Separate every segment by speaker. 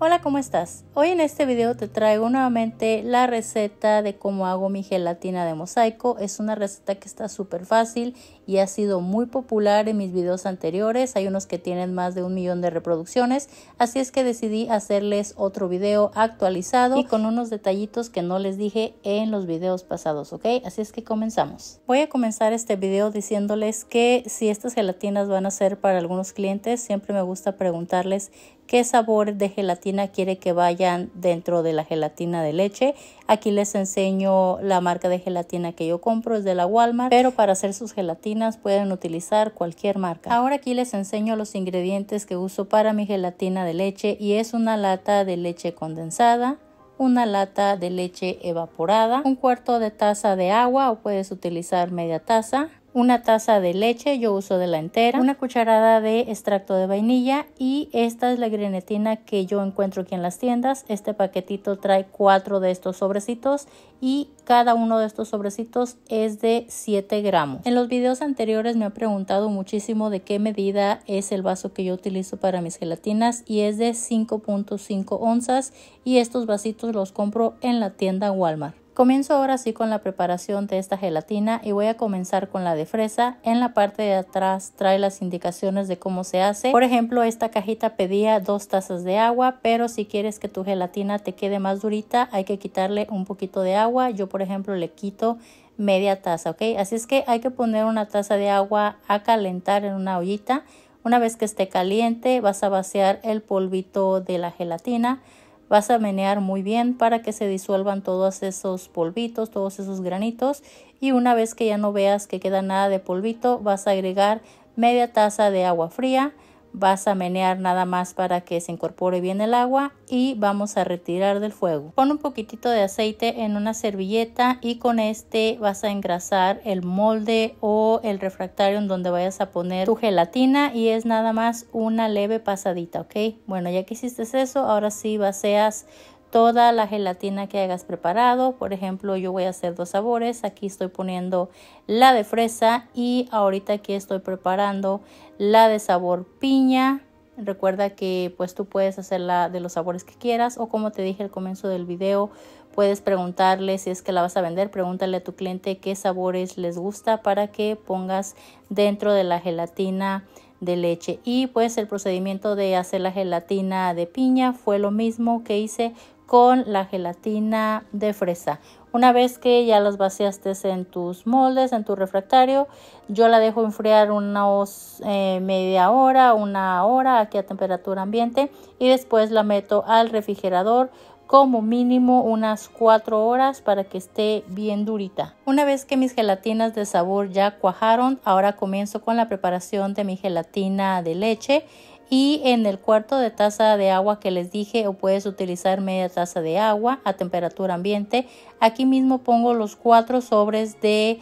Speaker 1: Hola, ¿cómo estás? Hoy en este video te traigo nuevamente la receta de cómo hago mi gelatina de mosaico. Es una receta que está súper fácil y ha sido muy popular en mis videos anteriores. Hay unos que tienen más de un millón de reproducciones, así es que decidí hacerles otro video actualizado y con unos detallitos que no les dije en los videos pasados, ¿ok? Así es que comenzamos. Voy a comenzar este video diciéndoles que si estas gelatinas van a ser para algunos clientes, siempre me gusta preguntarles qué sabor de gelatina quiere que vayan dentro de la gelatina de leche. Aquí les enseño la marca de gelatina que yo compro, es de la Walmart, pero para hacer sus gelatinas pueden utilizar cualquier marca. Ahora aquí les enseño los ingredientes que uso para mi gelatina de leche y es una lata de leche condensada, una lata de leche evaporada, un cuarto de taza de agua o puedes utilizar media taza, una taza de leche, yo uso de la entera, una cucharada de extracto de vainilla y esta es la grenetina que yo encuentro aquí en las tiendas. Este paquetito trae cuatro de estos sobrecitos y cada uno de estos sobrecitos es de 7 gramos. En los videos anteriores me han preguntado muchísimo de qué medida es el vaso que yo utilizo para mis gelatinas y es de 5.5 onzas y estos vasitos los compro en la tienda Walmart. Comienzo ahora sí con la preparación de esta gelatina y voy a comenzar con la de fresa. En la parte de atrás trae las indicaciones de cómo se hace. Por ejemplo, esta cajita pedía dos tazas de agua, pero si quieres que tu gelatina te quede más durita, hay que quitarle un poquito de agua. Yo, por ejemplo, le quito media taza, ¿ok? Así es que hay que poner una taza de agua a calentar en una ollita. Una vez que esté caliente, vas a vaciar el polvito de la gelatina Vas a menear muy bien para que se disuelvan todos esos polvitos, todos esos granitos y una vez que ya no veas que queda nada de polvito, vas a agregar media taza de agua fría vas a menear nada más para que se incorpore bien el agua y vamos a retirar del fuego. Pon un poquitito de aceite en una servilleta y con este vas a engrasar el molde o el refractario en donde vayas a poner tu gelatina y es nada más una leve pasadita, ¿ok? Bueno, ya que hiciste eso, ahora sí vacías toda la gelatina que hayas preparado. Por ejemplo, yo voy a hacer dos sabores. Aquí estoy poniendo la de fresa y ahorita aquí estoy preparando la de sabor piña. Recuerda que pues tú puedes hacerla de los sabores que quieras o como te dije al comienzo del video, puedes preguntarle si es que la vas a vender, pregúntale a tu cliente qué sabores les gusta para que pongas dentro de la gelatina de leche y pues el procedimiento de hacer la gelatina de piña fue lo mismo que hice con la gelatina de fresa. Una vez que ya las vaciaste en tus moldes, en tu refractario, yo la dejo enfriar unos eh, media hora, una hora aquí a temperatura ambiente y después la meto al refrigerador como mínimo unas cuatro horas para que esté bien durita. Una vez que mis gelatinas de sabor ya cuajaron, ahora comienzo con la preparación de mi gelatina de leche. Y en el cuarto de taza de agua que les dije, o puedes utilizar media taza de agua a temperatura ambiente. Aquí mismo pongo los cuatro sobres de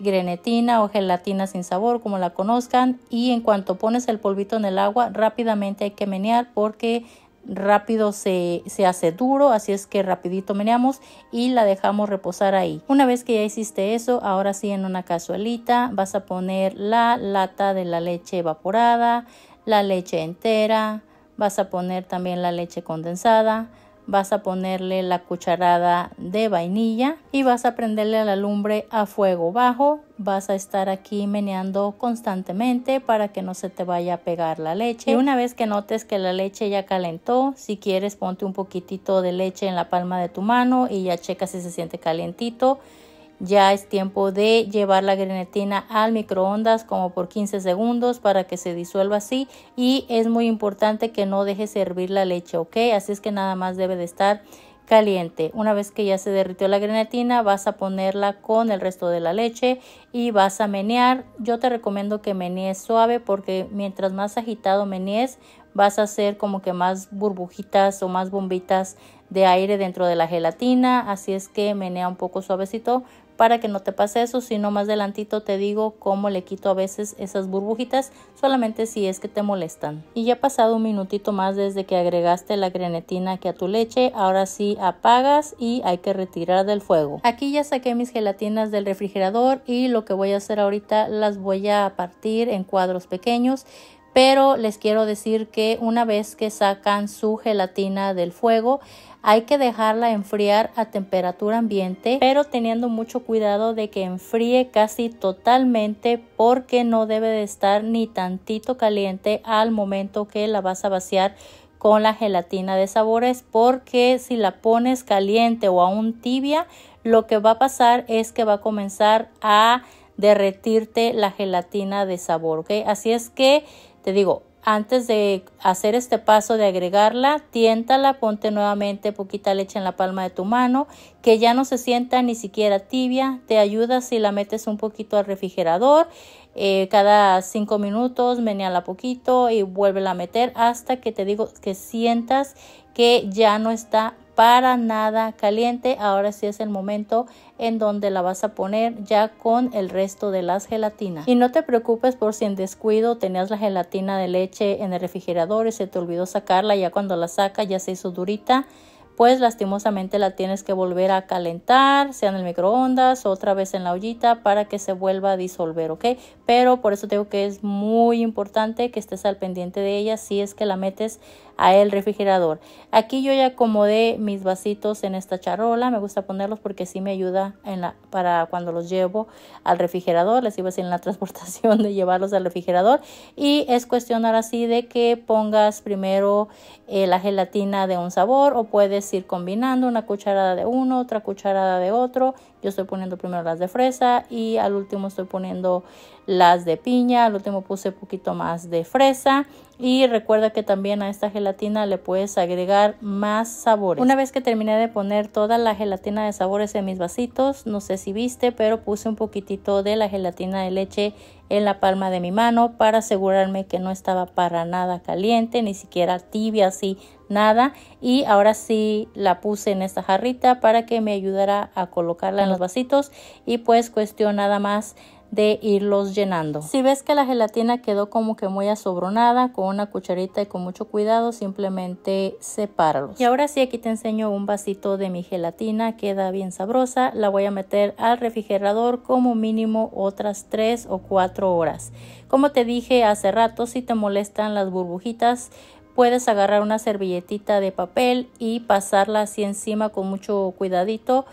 Speaker 1: grenetina o gelatina sin sabor, como la conozcan. Y en cuanto pones el polvito en el agua, rápidamente hay que menear porque rápido se, hace duro, así es que rapidito meneamos y la dejamos reposar ahí. Una vez que ya hiciste eso, ahora sí en una cazuelita vas a poner la lata de la leche evaporada, la leche entera, vas a poner también la leche condensada, vas a ponerle la cucharada de vainilla y vas a prenderle la lumbre a fuego bajo. Vas a estar aquí meneando constantemente para que no se te vaya a pegar la leche. Y una vez que notes que la leche ya calentó, si quieres ponte un poquitito de leche en la palma de tu mano y ya checa si se siente calientito ya es tiempo de llevar la grenetina al microondas como por 15 segundos para que se disuelva así y es muy importante que no dejes servir la leche, ¿ok? Así es que nada más debe de estar caliente. Una vez que ya se derritió la grenetina, vas a ponerla con el resto de la leche y vas a menear. Yo te recomiendo que menees suave porque mientras más agitado menees, vas a hacer como que más burbujitas o más bombitas de aire dentro de la gelatina. Así es que menea un poco suavecito para que no te pase eso, sino más adelantito te digo cómo le quito a veces esas burbujitas, solamente si es que te molestan. Y ya ha pasado un minutito más desde que agregaste la grenetina aquí a tu leche, ahora sí apagas y hay que retirar del fuego. Aquí ya saqué mis gelatinas del refrigerador y lo que voy a hacer ahorita las voy a partir en cuadros pequeños pero les quiero decir que una vez que sacan su gelatina del fuego hay que dejarla enfriar a temperatura ambiente, pero teniendo mucho cuidado de que enfríe casi totalmente porque no debe de estar ni tantito caliente al momento que la vas a vaciar con la gelatina de sabores porque si la pones caliente o aún tibia lo que va a pasar es que va a comenzar a derretirte la gelatina de sabor ok así es que te digo antes de hacer este paso de agregarla, tiéntala, ponte nuevamente poquita leche en la palma de tu mano, que ya no se sienta ni siquiera tibia. Te ayuda si la metes un poquito al refrigerador. Eh, cada cinco minutos, meneala poquito y vuélvela a meter hasta que te digo que sientas que ya no está para nada caliente. Ahora sí es el momento en donde la vas a poner ya con el resto de las gelatinas. Y no te preocupes por si en descuido tenías la gelatina de leche en el refrigerador y se te olvidó sacarla. Ya cuando la saca ya se hizo durita pues lastimosamente la tienes que volver a calentar, sea en el microondas o otra vez en la ollita para que se vuelva a disolver, ¿ok? Pero por eso digo que es muy importante que estés al pendiente de ella si es que la metes a el refrigerador. Aquí yo ya acomodé mis vasitos en esta charola, me gusta ponerlos porque sí me ayuda para cuando los llevo al refrigerador, les iba a decir en la transportación de llevarlos al refrigerador y es cuestionar así de que pongas primero eh, la gelatina de un sabor o puedes ir combinando una cucharada de uno, otra cucharada de otro. Yo estoy poniendo primero las de fresa y al último estoy poniendo las de piña, al último puse un poquito más de fresa y recuerda que también a esta gelatina le puedes agregar más sabores. Una vez que terminé de poner toda la gelatina de sabores en mis vasitos, no sé si viste, pero puse un poquitito de la gelatina de leche en la palma de mi mano para asegurarme que no estaba para nada caliente, ni siquiera tibia así, nada. Y ahora sí la puse en esta jarrita para que me ayudara a colocarla en los vasitos y pues cuestión nada más de irlos llenando. Si ves que la gelatina quedó como que muy asobronada, con una cucharita y con mucho cuidado simplemente sepáralos. Y ahora sí, aquí te enseño un vasito de mi gelatina, queda bien sabrosa, la voy a meter al refrigerador como mínimo otras 3 o 4 horas. Como te dije hace rato, si te molestan las burbujitas, puedes agarrar una servilletita de papel y pasarla así encima con mucho cuidadito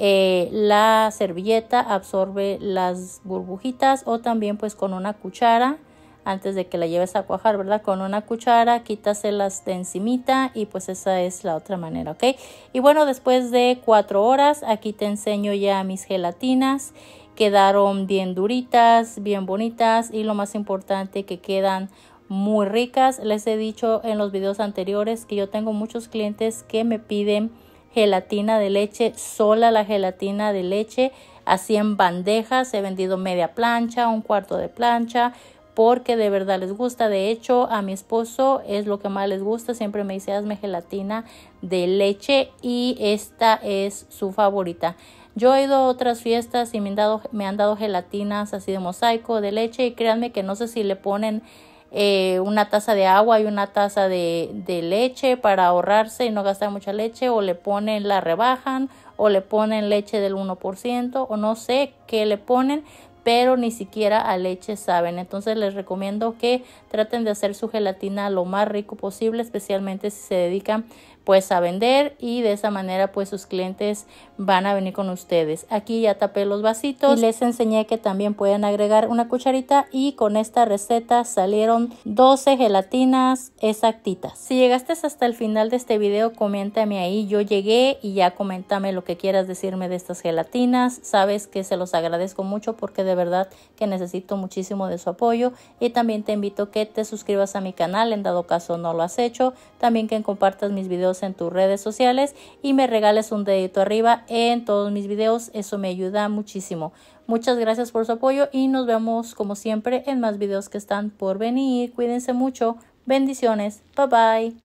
Speaker 1: eh, la servilleta absorbe las burbujitas o también pues con una cuchara antes de que la lleves a cuajar, ¿verdad? Con una cuchara, quítaselas de encimita y pues esa es la otra manera, ¿ok? Y bueno, después de cuatro horas, aquí te enseño ya mis gelatinas. Quedaron bien duritas, bien bonitas y lo más importante que quedan muy ricas. Les he dicho en los videos anteriores que yo tengo muchos clientes que me piden gelatina de leche, sola la gelatina de leche, así en bandejas, he vendido media plancha, un cuarto de plancha, porque de verdad les gusta. De hecho, a mi esposo es lo que más les gusta. Siempre me dice, hazme gelatina de leche y esta es su favorita. Yo he ido a otras fiestas y me han dado, me han dado gelatinas así de mosaico de leche y créanme que no sé si le ponen eh, una taza de agua y una taza de, de, leche para ahorrarse y no gastar mucha leche o le ponen, la rebajan o le ponen leche del 1% o no sé qué le ponen pero ni siquiera a leche saben entonces les recomiendo que traten de hacer su gelatina lo más rico posible especialmente si se dedican pues a vender y de esa manera pues sus clientes van a venir con ustedes. Aquí ya tapé los vasitos y les enseñé que también pueden agregar una cucharita y con esta receta salieron 12 gelatinas exactitas. Si llegaste hasta el final de este video coméntame ahí yo llegué y ya coméntame lo que quieras decirme de estas gelatinas. Sabes que se los agradezco mucho porque de verdad que necesito muchísimo de su apoyo y también te invito que te suscribas a mi canal en dado caso no lo has hecho. También que compartas mis videos en tus redes sociales y me regales un dedito arriba en todos mis videos. Eso me ayuda muchísimo. Muchas gracias por su apoyo y nos vemos como siempre en más videos que están por venir. Cuídense mucho. Bendiciones. Bye bye.